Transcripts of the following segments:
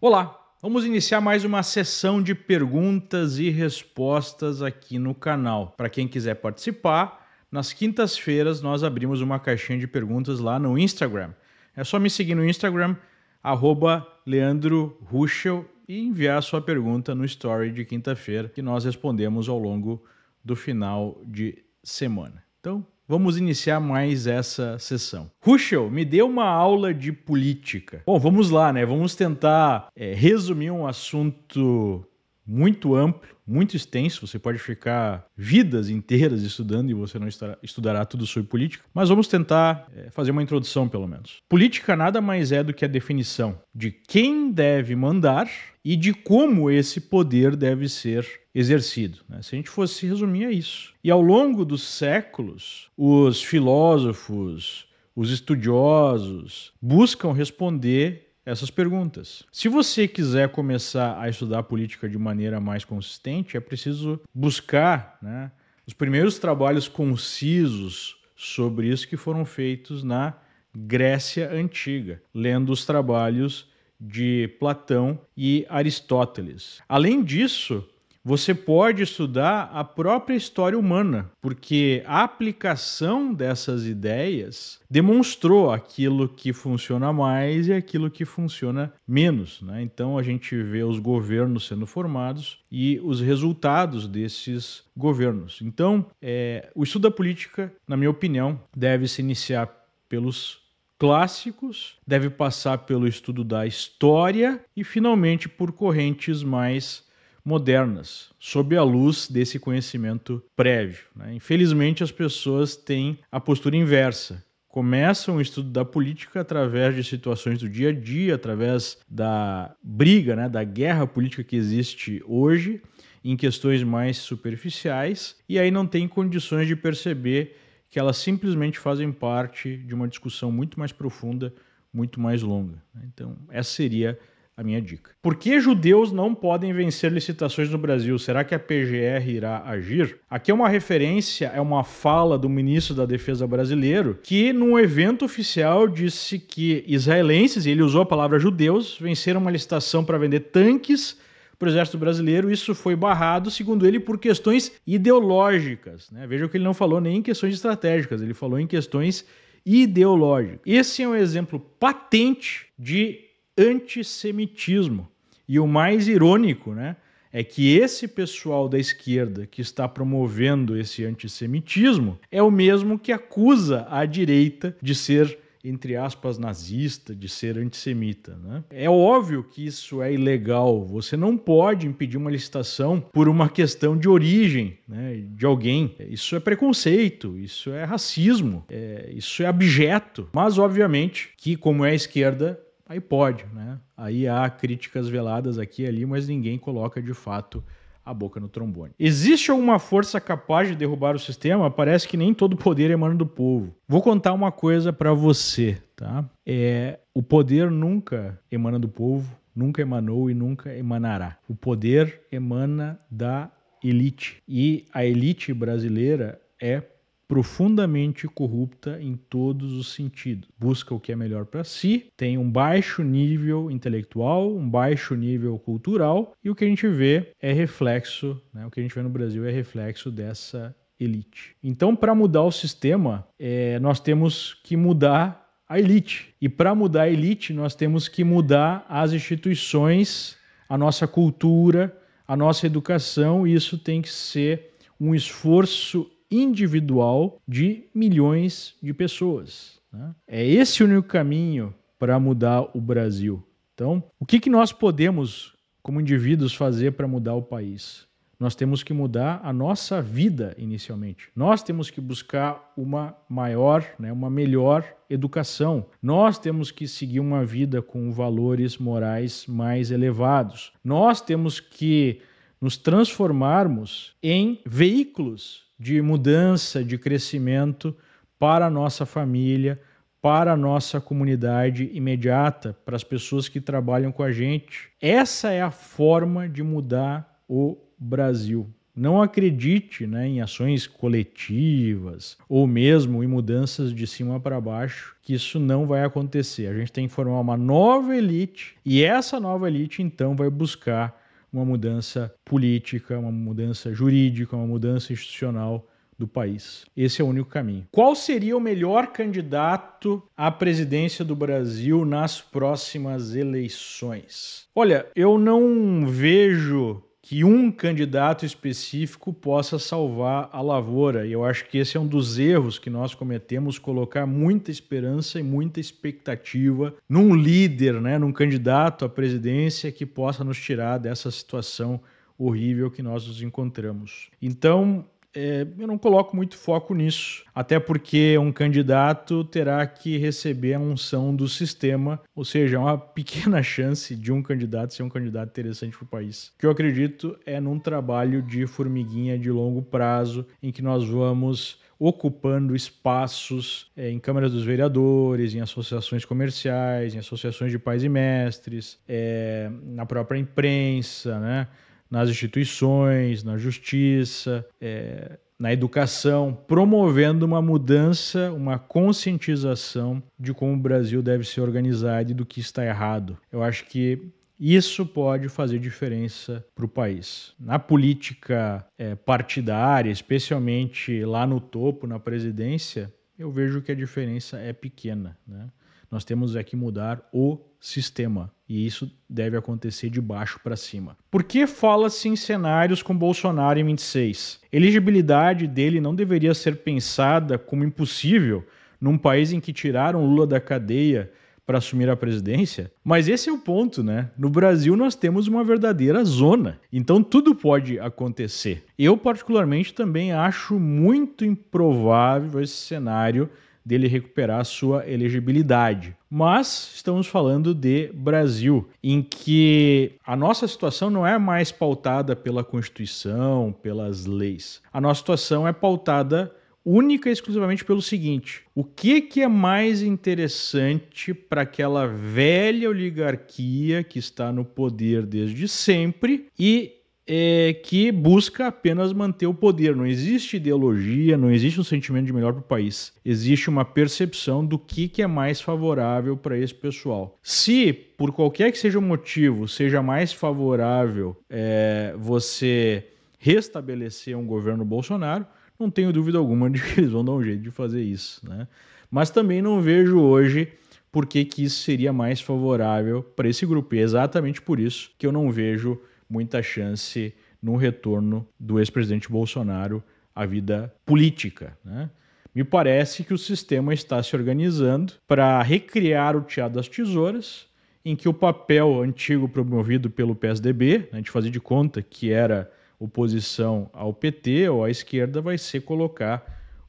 Olá, Vamos iniciar mais uma sessão de perguntas e respostas aqui no canal. Para quem quiser participar, nas quintas-feiras nós abrimos uma caixinha de perguntas lá no Instagram. É só me seguir no Instagram, @leandro_rushel e enviar a sua pergunta no story de quinta-feira que nós respondemos ao longo do final de semana. Então, Vamos iniciar mais essa sessão. Ruschel, me dê uma aula de política. Bom, vamos lá, né? Vamos tentar é, resumir um assunto muito amplo, muito extenso. Você pode ficar vidas inteiras estudando e você não estará, estudará tudo sobre política. Mas vamos tentar é, fazer uma introdução, pelo menos. Política nada mais é do que a definição de quem deve mandar e de como esse poder deve ser exercido. Né? Se a gente fosse resumir, é isso. E ao longo dos séculos, os filósofos, os estudiosos buscam responder essas perguntas. Se você quiser começar a estudar política de maneira mais consistente, é preciso buscar né, os primeiros trabalhos concisos sobre isso que foram feitos na Grécia Antiga, lendo os trabalhos de Platão e Aristóteles. Além disso, você pode estudar a própria história humana, porque a aplicação dessas ideias demonstrou aquilo que funciona mais e aquilo que funciona menos. Né? Então a gente vê os governos sendo formados e os resultados desses governos. Então, é, o estudo da política, na minha opinião, deve se iniciar pelos clássicos, deve passar pelo estudo da história e finalmente por correntes mais modernas, sob a luz desse conhecimento prévio. Né? Infelizmente, as pessoas têm a postura inversa. Começam o estudo da política através de situações do dia a dia, através da briga, né, da guerra política que existe hoje, em questões mais superficiais, e aí não têm condições de perceber que elas simplesmente fazem parte de uma discussão muito mais profunda, muito mais longa. Né? Então, essa seria a a minha dica. Por que judeus não podem vencer licitações no Brasil? Será que a PGR irá agir? Aqui é uma referência, é uma fala do ministro da Defesa brasileiro que, num evento oficial, disse que israelenses, e ele usou a palavra judeus, venceram uma licitação para vender tanques para o Exército Brasileiro. Isso foi barrado, segundo ele, por questões ideológicas. Né? Vejam que ele não falou nem em questões estratégicas, ele falou em questões ideológicas. Esse é um exemplo patente de antissemitismo. E o mais irônico né, é que esse pessoal da esquerda que está promovendo esse antissemitismo é o mesmo que acusa a direita de ser entre aspas, nazista, de ser antissemita. Né? É óbvio que isso é ilegal. Você não pode impedir uma licitação por uma questão de origem né, de alguém. Isso é preconceito, isso é racismo, é, isso é abjeto. Mas, obviamente, que como é a esquerda, aí pode, né? Aí há críticas veladas aqui e ali, mas ninguém coloca de fato a boca no trombone. Existe alguma força capaz de derrubar o sistema? Parece que nem todo poder emana do povo. Vou contar uma coisa para você, tá? É, o poder nunca emana do povo, nunca emanou e nunca emanará. O poder emana da elite. E a elite brasileira é profundamente corrupta em todos os sentidos. Busca o que é melhor para si, tem um baixo nível intelectual, um baixo nível cultural, e o que a gente vê é reflexo, né? o que a gente vê no Brasil é reflexo dessa elite. Então, para mudar o sistema, é, nós temos que mudar a elite. E para mudar a elite, nós temos que mudar as instituições, a nossa cultura, a nossa educação, e isso tem que ser um esforço individual de milhões de pessoas. Né? É esse o único caminho para mudar o Brasil. Então, o que, que nós podemos, como indivíduos, fazer para mudar o país? Nós temos que mudar a nossa vida inicialmente. Nós temos que buscar uma maior, né, uma melhor educação. Nós temos que seguir uma vida com valores morais mais elevados. Nós temos que nos transformarmos em veículos de mudança, de crescimento para a nossa família, para a nossa comunidade imediata, para as pessoas que trabalham com a gente. Essa é a forma de mudar o Brasil. Não acredite né, em ações coletivas ou mesmo em mudanças de cima para baixo, que isso não vai acontecer. A gente tem que formar uma nova elite e essa nova elite então vai buscar uma mudança política, uma mudança jurídica, uma mudança institucional do país. Esse é o único caminho. Qual seria o melhor candidato à presidência do Brasil nas próximas eleições? Olha, eu não vejo que um candidato específico possa salvar a lavoura. E eu acho que esse é um dos erros que nós cometemos, colocar muita esperança e muita expectativa num líder, né, num candidato à presidência que possa nos tirar dessa situação horrível que nós nos encontramos. Então, é, eu não coloco muito foco nisso, até porque um candidato terá que receber a unção do sistema, ou seja, é uma pequena chance de um candidato ser um candidato interessante para o país. O que eu acredito é num trabalho de formiguinha de longo prazo, em que nós vamos ocupando espaços é, em câmaras dos vereadores, em associações comerciais, em associações de pais e mestres, é, na própria imprensa, né? nas instituições, na justiça, é, na educação, promovendo uma mudança, uma conscientização de como o Brasil deve ser organizado e do que está errado. Eu acho que isso pode fazer diferença para o país. Na política é, partidária, especialmente lá no topo, na presidência, eu vejo que a diferença é pequena. Né? Nós temos é que mudar o sistema. E isso deve acontecer de baixo para cima. Por que fala-se em cenários com Bolsonaro em 26? Elegibilidade dele não deveria ser pensada como impossível num país em que tiraram Lula da cadeia para assumir a presidência. Mas esse é o ponto, né? No Brasil nós temos uma verdadeira zona. Então tudo pode acontecer. Eu particularmente também acho muito improvável esse cenário dele recuperar sua elegibilidade. Mas estamos falando de Brasil, em que a nossa situação não é mais pautada pela Constituição, pelas leis. A nossa situação é pautada única e exclusivamente pelo seguinte: o que, que é mais interessante para aquela velha oligarquia que está no poder desde sempre e é, que busca apenas manter o poder. Não existe ideologia, não existe um sentimento de melhor para o país. Existe uma percepção do que, que é mais favorável para esse pessoal. Se, por qualquer que seja o motivo, seja mais favorável é, você restabelecer um governo Bolsonaro, não tenho dúvida alguma de que eles vão dar um jeito de fazer isso. Né? Mas também não vejo hoje por que, que isso seria mais favorável para esse grupo. E é exatamente por isso que eu não vejo muita chance no retorno do ex-presidente Bolsonaro à vida política. Né? Me parece que o sistema está se organizando para recriar o Teatro das Tesouras, em que o papel antigo promovido pelo PSDB, a né, gente fazer de conta que era oposição ao PT ou à esquerda, vai ser colocar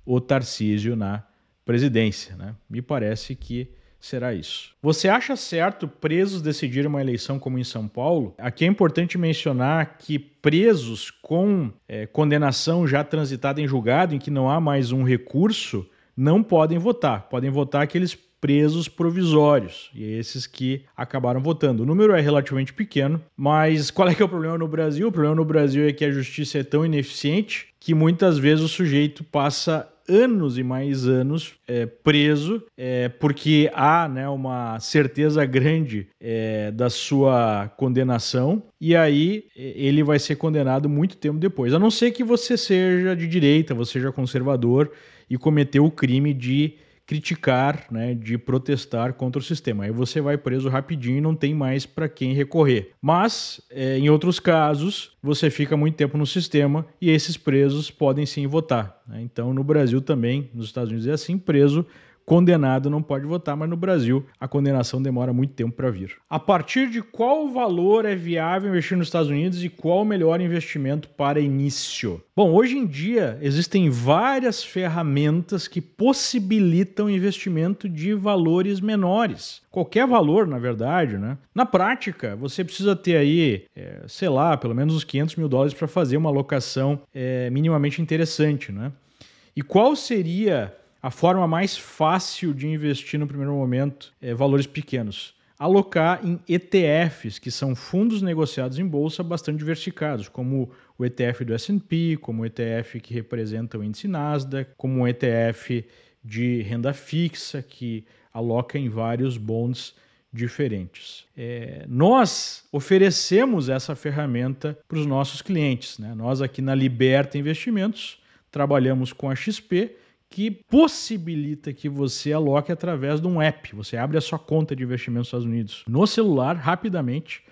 o Tarcísio na presidência. Né? Me parece que será isso. Você acha certo presos decidir uma eleição como em São Paulo? Aqui é importante mencionar que presos com é, condenação já transitada em julgado, em que não há mais um recurso, não podem votar. Podem votar aqueles presos provisórios e é esses que acabaram votando. O número é relativamente pequeno, mas qual é que é o problema no Brasil? O problema no Brasil é que a justiça é tão ineficiente que muitas vezes o sujeito passa anos e mais anos é, preso, é, porque há né, uma certeza grande é, da sua condenação, e aí ele vai ser condenado muito tempo depois. A não ser que você seja de direita, você seja conservador e cometeu o crime de criticar, né, de protestar contra o sistema. Aí você vai preso rapidinho e não tem mais para quem recorrer. Mas, é, em outros casos, você fica muito tempo no sistema e esses presos podem sim votar. Né? Então, no Brasil também, nos Estados Unidos é assim, preso condenado não pode votar, mas no Brasil a condenação demora muito tempo para vir. A partir de qual valor é viável investir nos Estados Unidos e qual o melhor investimento para início? Bom, hoje em dia existem várias ferramentas que possibilitam investimento de valores menores. Qualquer valor, na verdade, né? Na prática, você precisa ter aí, é, sei lá, pelo menos uns 500 mil dólares para fazer uma alocação é, minimamente interessante, né? E qual seria a forma mais fácil de investir no primeiro momento é valores pequenos. Alocar em ETFs, que são fundos negociados em bolsa bastante diversificados, como o ETF do SP, como o ETF que representa o índice Nasdaq, como o ETF de renda fixa, que aloca em vários bonds diferentes. É, nós oferecemos essa ferramenta para os nossos clientes. Né? Nós aqui na Liberta Investimentos trabalhamos com a XP que possibilita que você aloque através de um app. Você abre a sua conta de investimentos nos Estados Unidos no celular rapidamente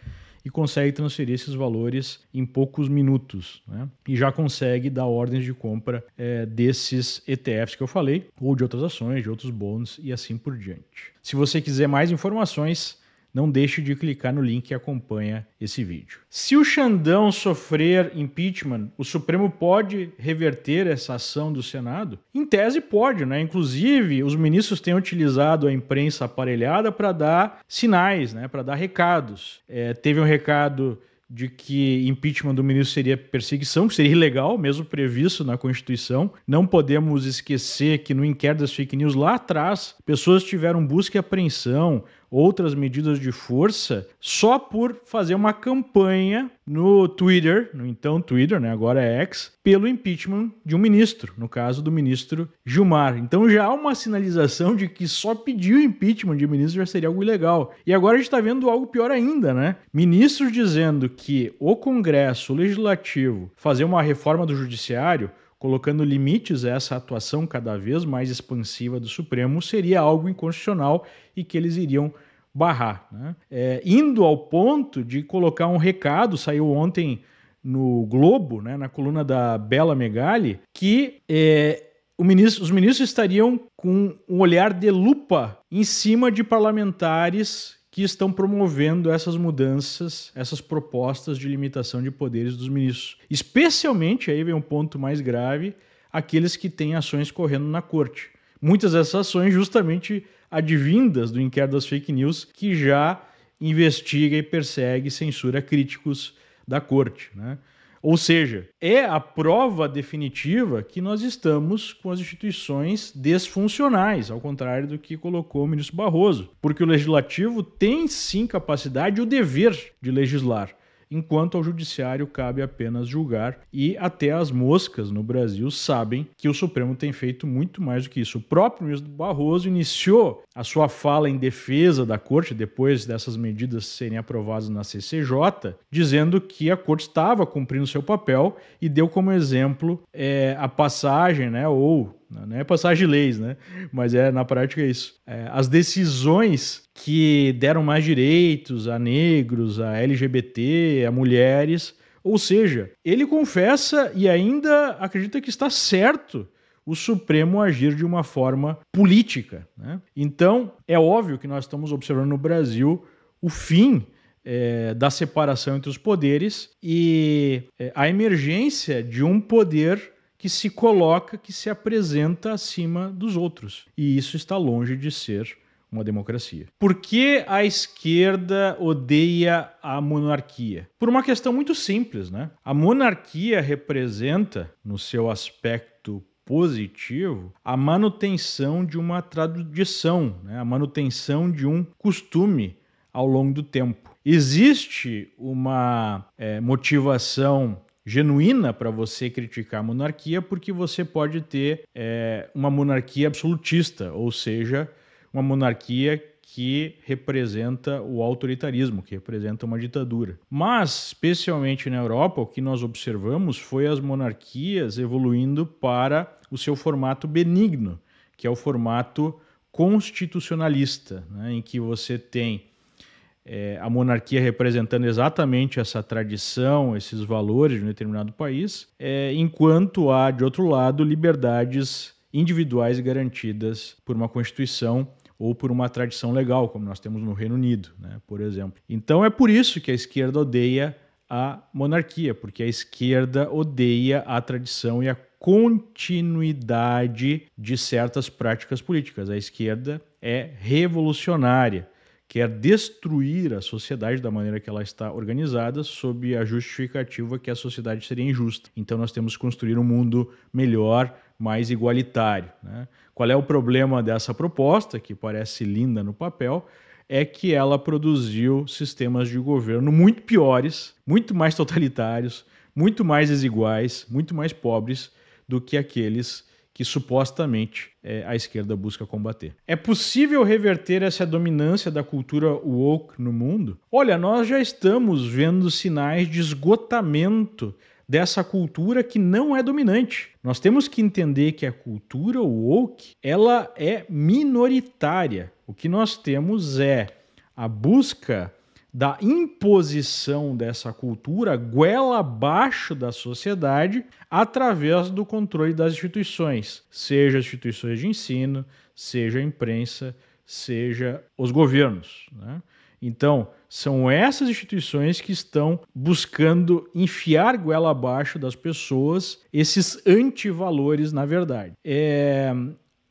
e consegue transferir esses valores em poucos minutos. Né? E já consegue dar ordens de compra é, desses ETFs que eu falei, ou de outras ações, de outros bônus e assim por diante. Se você quiser mais informações, não deixe de clicar no link que acompanha esse vídeo. Se o Xandão sofrer impeachment, o Supremo pode reverter essa ação do Senado? Em tese, pode, né? Inclusive, os ministros têm utilizado a imprensa aparelhada para dar sinais, né? para dar recados. É, teve um recado de que impeachment do ministro seria perseguição, que seria ilegal, mesmo previsto na Constituição. Não podemos esquecer que no inquérito das fake news lá atrás, pessoas tiveram busca e apreensão, outras medidas de força só por fazer uma campanha no Twitter, no então Twitter, né, agora é X, pelo impeachment de um ministro, no caso do ministro Gilmar. Então já há uma sinalização de que só pedir o impeachment de ministro já seria algo ilegal. E agora a gente está vendo algo pior ainda, né? Ministros dizendo que o Congresso, o Legislativo, fazer uma reforma do Judiciário colocando limites a essa atuação cada vez mais expansiva do Supremo, seria algo inconstitucional e que eles iriam barrar. Né? É, indo ao ponto de colocar um recado, saiu ontem no Globo, né, na coluna da Bela Megali, que é, ministro, os ministros estariam com um olhar de lupa em cima de parlamentares que estão promovendo essas mudanças, essas propostas de limitação de poderes dos ministros. Especialmente, aí vem um ponto mais grave, aqueles que têm ações correndo na corte. Muitas dessas ações justamente advindas do inquérito das fake news, que já investiga e persegue censura críticos da corte. Né? Ou seja, é a prova definitiva que nós estamos com as instituições desfuncionais, ao contrário do que colocou o ministro Barroso, porque o legislativo tem sim capacidade e o dever de legislar enquanto ao Judiciário cabe apenas julgar. E até as moscas no Brasil sabem que o Supremo tem feito muito mais do que isso. O próprio ministro Barroso iniciou a sua fala em defesa da Corte, depois dessas medidas serem aprovadas na CCJ, dizendo que a Corte estava cumprindo seu papel e deu como exemplo é, a passagem, né, ou né? Não é passar de leis, né? Mas é, na prática, é isso. É, as decisões que deram mais direitos a negros, a LGBT, a mulheres. Ou seja, ele confessa e ainda acredita que está certo o Supremo agir de uma forma política. Né? Então, é óbvio que nós estamos observando no Brasil o fim é, da separação entre os poderes e é, a emergência de um poder que se coloca, que se apresenta acima dos outros. E isso está longe de ser uma democracia. Por que a esquerda odeia a monarquia? Por uma questão muito simples, né? A monarquia representa, no seu aspecto positivo, a manutenção de uma tradição, né? a manutenção de um costume ao longo do tempo. Existe uma é, motivação genuína para você criticar a monarquia, porque você pode ter é, uma monarquia absolutista, ou seja, uma monarquia que representa o autoritarismo, que representa uma ditadura. Mas, especialmente na Europa, o que nós observamos foi as monarquias evoluindo para o seu formato benigno, que é o formato constitucionalista, né, em que você tem é, a monarquia representando exatamente essa tradição, esses valores de um determinado país, é, enquanto há, de outro lado, liberdades individuais garantidas por uma Constituição ou por uma tradição legal, como nós temos no Reino Unido, né, por exemplo. Então é por isso que a esquerda odeia a monarquia, porque a esquerda odeia a tradição e a continuidade de certas práticas políticas. A esquerda é revolucionária quer destruir a sociedade da maneira que ela está organizada, sob a justificativa que a sociedade seria injusta. Então nós temos que construir um mundo melhor, mais igualitário. Né? Qual é o problema dessa proposta, que parece linda no papel? É que ela produziu sistemas de governo muito piores, muito mais totalitários, muito mais desiguais, muito mais pobres do que aqueles que supostamente é, a esquerda busca combater. É possível reverter essa dominância da cultura woke no mundo? Olha, nós já estamos vendo sinais de esgotamento dessa cultura que não é dominante. Nós temos que entender que a cultura woke, ela é minoritária. O que nós temos é a busca da imposição dessa cultura goela abaixo da sociedade através do controle das instituições, seja as instituições de ensino, seja a imprensa, seja os governos. Né? Então, são essas instituições que estão buscando enfiar goela abaixo das pessoas esses antivalores, na verdade. É,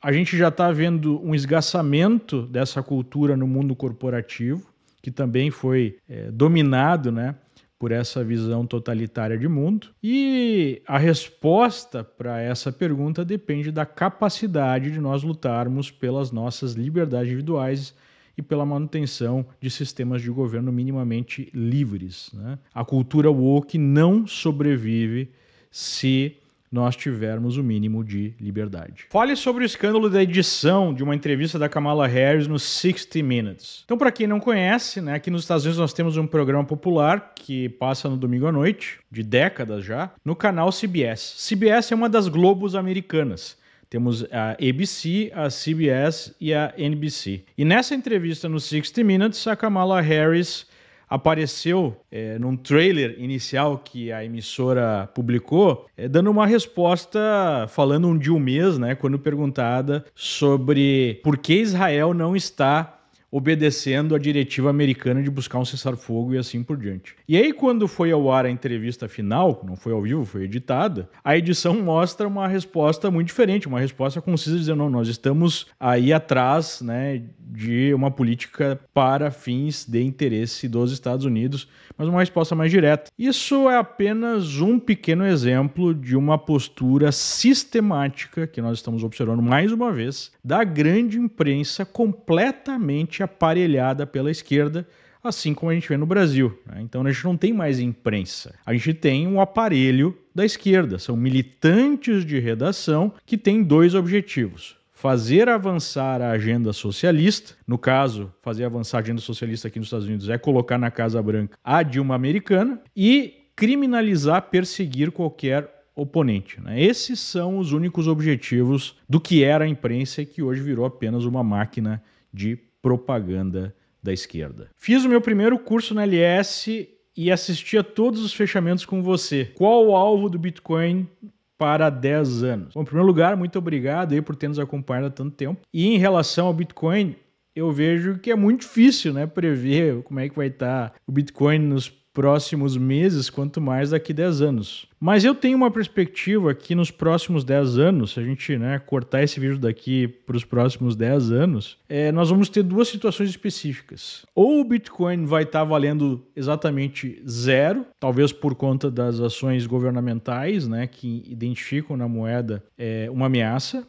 a gente já está vendo um esgaçamento dessa cultura no mundo corporativo que também foi é, dominado né, por essa visão totalitária de mundo. E a resposta para essa pergunta depende da capacidade de nós lutarmos pelas nossas liberdades individuais e pela manutenção de sistemas de governo minimamente livres. Né? A cultura woke não sobrevive se nós tivermos o mínimo de liberdade. Fale sobre o escândalo da edição de uma entrevista da Kamala Harris no 60 Minutes. Então, para quem não conhece, né, aqui nos Estados Unidos nós temos um programa popular que passa no domingo à noite, de décadas já, no canal CBS. CBS é uma das Globos americanas. Temos a ABC, a CBS e a NBC. E nessa entrevista no 60 Minutes, a Kamala Harris apareceu é, num trailer inicial que a emissora publicou, é, dando uma resposta falando um dia um mês, né, quando perguntada sobre por que Israel não está obedecendo a diretiva americana de buscar um cessar-fogo e assim por diante. E aí, quando foi ao ar a entrevista final, não foi ao vivo, foi editada, a edição mostra uma resposta muito diferente, uma resposta concisa dizendo: não, nós estamos aí atrás né, de uma política para fins de interesse dos Estados Unidos, mas uma resposta mais direta. Isso é apenas um pequeno exemplo de uma postura sistemática que nós estamos observando mais uma vez da grande imprensa completamente aparelhada pela esquerda assim como a gente vê no Brasil. Né? Então a gente não tem mais imprensa, a gente tem um aparelho da esquerda, são militantes de redação que têm dois objetivos. Fazer avançar a agenda socialista, no caso, fazer avançar a agenda socialista aqui nos Estados Unidos é colocar na Casa Branca a Dilma americana e criminalizar, perseguir qualquer oponente. Né? Esses são os únicos objetivos do que era a imprensa e que hoje virou apenas uma máquina de propaganda da esquerda. Fiz o meu primeiro curso na LS e assisti a todos os fechamentos com você. Qual o alvo do Bitcoin para 10 anos? Bom, em primeiro lugar, muito obrigado aí por ter nos acompanhado há tanto tempo. E em relação ao Bitcoin, eu vejo que é muito difícil, né, prever como é que vai estar o Bitcoin nos próximos meses, quanto mais daqui 10 anos. Mas eu tenho uma perspectiva que nos próximos 10 anos, se a gente né, cortar esse vídeo daqui para os próximos 10 anos, é, nós vamos ter duas situações específicas. Ou o Bitcoin vai estar tá valendo exatamente zero, talvez por conta das ações governamentais né, que identificam na moeda é, uma ameaça,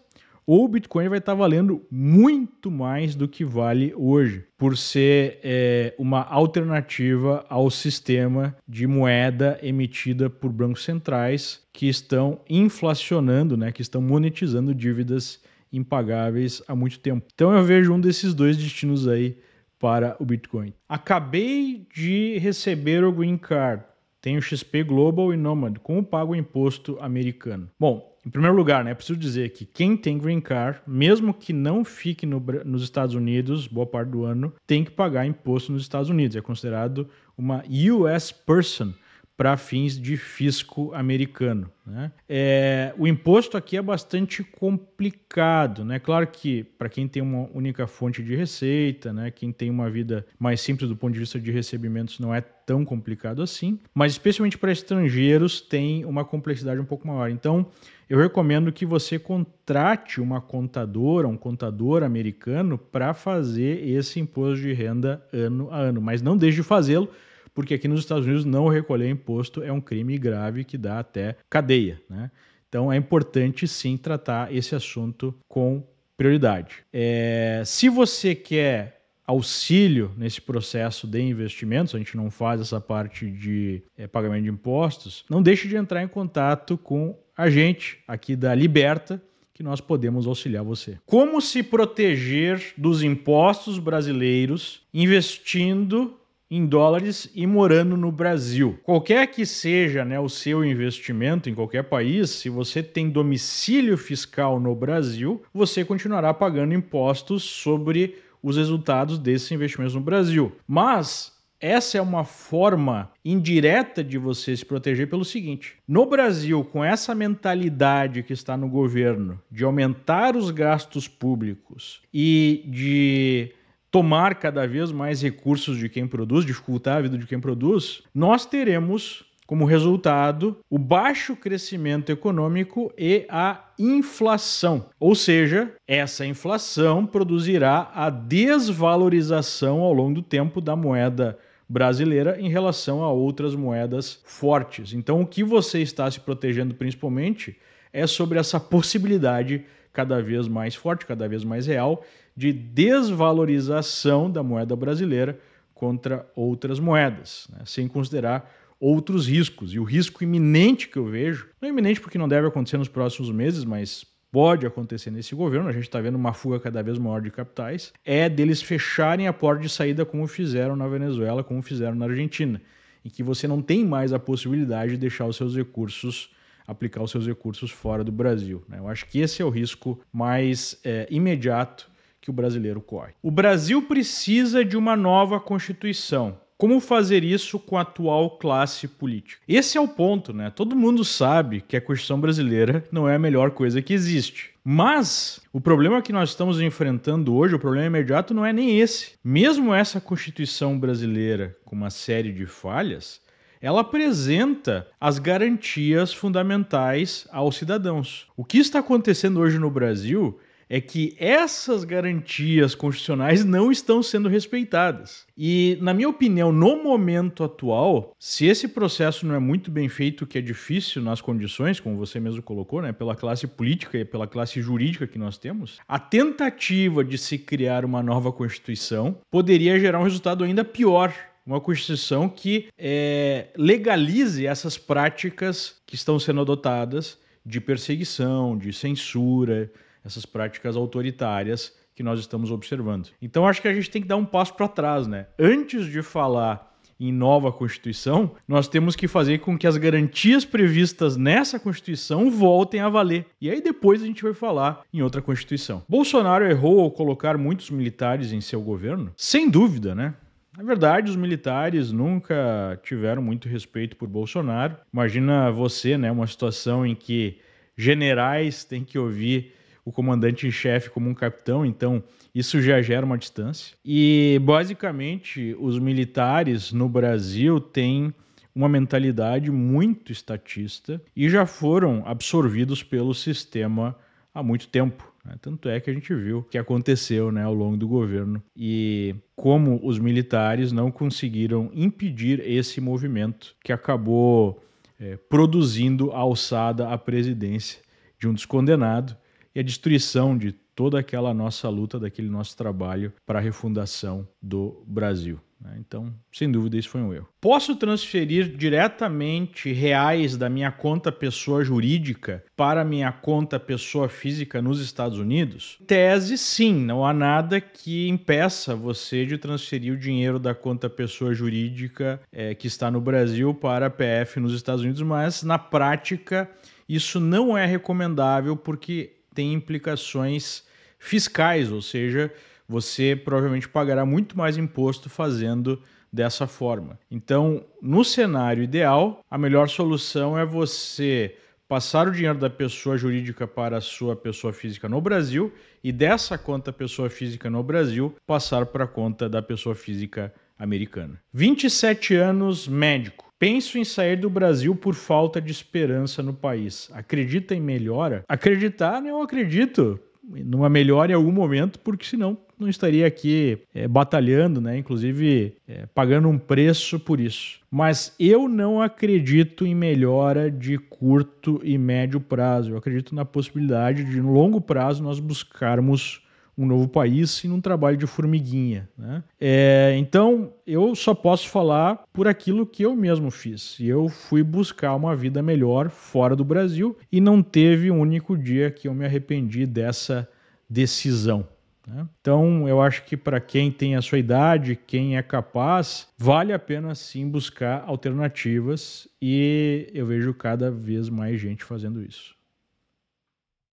o Bitcoin vai estar tá valendo muito mais do que vale hoje, por ser é, uma alternativa ao sistema de moeda emitida por bancos centrais que estão inflacionando, né, que estão monetizando dívidas impagáveis há muito tempo. Então eu vejo um desses dois destinos aí para o Bitcoin. Acabei de receber o green card tem o XP Global e Nomad, como paga o imposto americano? Bom, em primeiro lugar, né, preciso dizer que quem tem green card, mesmo que não fique no, nos Estados Unidos boa parte do ano, tem que pagar imposto nos Estados Unidos. É considerado uma US person, para fins de fisco americano. Né? É, o imposto aqui é bastante complicado, né? Claro que para quem tem uma única fonte de receita, né? Quem tem uma vida mais simples do ponto de vista de recebimentos não é tão complicado assim, mas especialmente para estrangeiros tem uma complexidade um pouco maior. Então, eu recomendo que você contrate uma contadora, um contador americano para fazer esse imposto de renda ano a ano, mas não deixe de fazê-lo porque aqui nos Estados Unidos não recolher imposto é um crime grave que dá até cadeia, né? Então é importante sim tratar esse assunto com prioridade. É, se você quer auxílio nesse processo de investimentos, a gente não faz essa parte de é, pagamento de impostos, não deixe de entrar em contato com a gente aqui da Liberta, que nós podemos auxiliar você. Como se proteger dos impostos brasileiros investindo em dólares e morando no Brasil. Qualquer que seja né, o seu investimento em qualquer país, se você tem domicílio fiscal no Brasil, você continuará pagando impostos sobre os resultados desses investimentos no Brasil. Mas essa é uma forma indireta de você se proteger pelo seguinte: no Brasil, com essa mentalidade que está no governo de aumentar os gastos públicos e de tomar cada vez mais recursos de quem produz, dificultar a vida de quem produz, nós teremos como resultado o baixo crescimento econômico e a inflação. Ou seja, essa inflação produzirá a desvalorização ao longo do tempo da moeda brasileira em relação a outras moedas fortes. Então, o que você está se protegendo principalmente é sobre essa possibilidade cada vez mais forte, cada vez mais real de desvalorização da moeda brasileira contra outras moedas, né? sem considerar outros riscos. E o risco iminente que eu vejo, não é iminente porque não deve acontecer nos próximos meses, mas pode acontecer nesse governo, a gente está vendo uma fuga cada vez maior de capitais, é deles fecharem a porta de saída como fizeram na Venezuela, como fizeram na Argentina, em que você não tem mais a possibilidade de deixar os seus recursos, aplicar os seus recursos fora do Brasil. Né? Eu acho que esse é o risco mais é, imediato que o brasileiro corre. O Brasil precisa de uma nova Constituição. Como fazer isso com a atual classe política? Esse é o ponto, né? Todo mundo sabe que a Constituição brasileira não é a melhor coisa que existe. Mas o problema que nós estamos enfrentando hoje, o problema imediato, não é nem esse. Mesmo essa Constituição brasileira, com uma série de falhas, ela apresenta as garantias fundamentais aos cidadãos. O que está acontecendo hoje no Brasil é que essas garantias constitucionais não estão sendo respeitadas. E, na minha opinião, no momento atual, se esse processo não é muito bem feito, que é difícil nas condições, como você mesmo colocou, né, pela classe política e pela classe jurídica que nós temos, a tentativa de se criar uma nova Constituição poderia gerar um resultado ainda pior uma Constituição que é, legalize essas práticas que estão sendo adotadas de perseguição, de censura, essas práticas autoritárias que nós estamos observando. Então acho que a gente tem que dar um passo para trás, né? Antes de falar em nova Constituição, nós temos que fazer com que as garantias previstas nessa Constituição voltem a valer. E aí depois a gente vai falar em outra Constituição. Bolsonaro errou ao colocar muitos militares em seu governo? Sem dúvida, né? Na verdade, os militares nunca tiveram muito respeito por Bolsonaro. Imagina você, né, uma situação em que generais têm que ouvir o comandante em chefe como um capitão, então isso já gera uma distância. E basicamente os militares no Brasil têm uma mentalidade muito estatista e já foram absorvidos pelo sistema há muito tempo. Né? Tanto é que a gente viu o que aconteceu né, ao longo do governo e como os militares não conseguiram impedir esse movimento que acabou é, produzindo a alçada à presidência de um descondenado é a destruição de toda aquela nossa luta, daquele nosso trabalho para a refundação do Brasil. Né? Então, sem dúvida, isso foi um erro. Posso transferir diretamente reais da minha conta pessoa jurídica para minha conta pessoa física nos Estados Unidos? Tese, sim. Não há nada que impeça você de transferir o dinheiro da conta pessoa jurídica é, que está no Brasil para a PF nos Estados Unidos, mas na prática isso não é recomendável porque tem implicações fiscais, ou seja, você provavelmente pagará muito mais imposto fazendo dessa forma. Então, no cenário ideal, a melhor solução é você passar o dinheiro da pessoa jurídica para a sua pessoa física no Brasil e dessa conta pessoa física no Brasil passar para a conta da pessoa física americana. 27 anos médico. Penso em sair do Brasil por falta de esperança no país. Acredita em melhora? Acreditar, né, eu acredito numa melhora em algum momento, porque senão não estaria aqui é, batalhando, né? Inclusive é, pagando um preço por isso. Mas eu não acredito em melhora de curto e médio prazo. Eu acredito na possibilidade de, no longo prazo, nós buscarmos um novo país e num trabalho de formiguinha. Né? É, então, eu só posso falar por aquilo que eu mesmo fiz. Eu fui buscar uma vida melhor fora do Brasil e não teve um único dia que eu me arrependi dessa decisão. Né? Então, eu acho que para quem tem a sua idade, quem é capaz, vale a pena sim buscar alternativas e eu vejo cada vez mais gente fazendo isso.